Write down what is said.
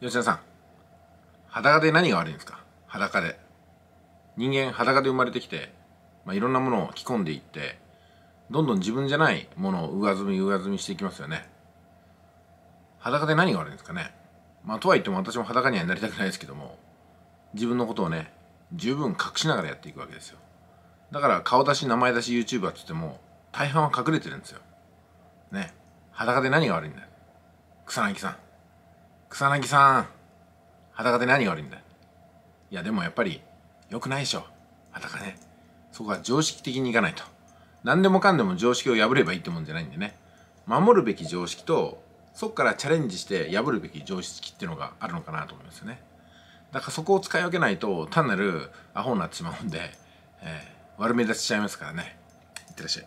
吉田さん裸で何が悪いんですか裸で人間裸で生まれてきて、まあ、いろんなものを着込んでいってどんどん自分じゃないものを上積み上積みしていきますよね裸で何が悪いんですかねまあとはいっても私も裸にはなりたくないですけども自分のことをね十分隠しながらやっていくわけですよだから顔出し名前出し YouTuber っつっても大半は隠れてるんですよね裸で何が悪いんだよ草薙さん草薙さん裸で何が悪いんだいやでもやっぱり良くないでしょ裸ねそこは常識的にいかないと何でもかんでも常識を破ればいいってもんじゃないんでね守るべき常識とそこからチャレンジして破るべき常識っていうのがあるのかなと思いますよねだからそこを使い分けないと単なるアホになってしまうんで、えー、悪目立ちしちゃいますからねいってらっしゃい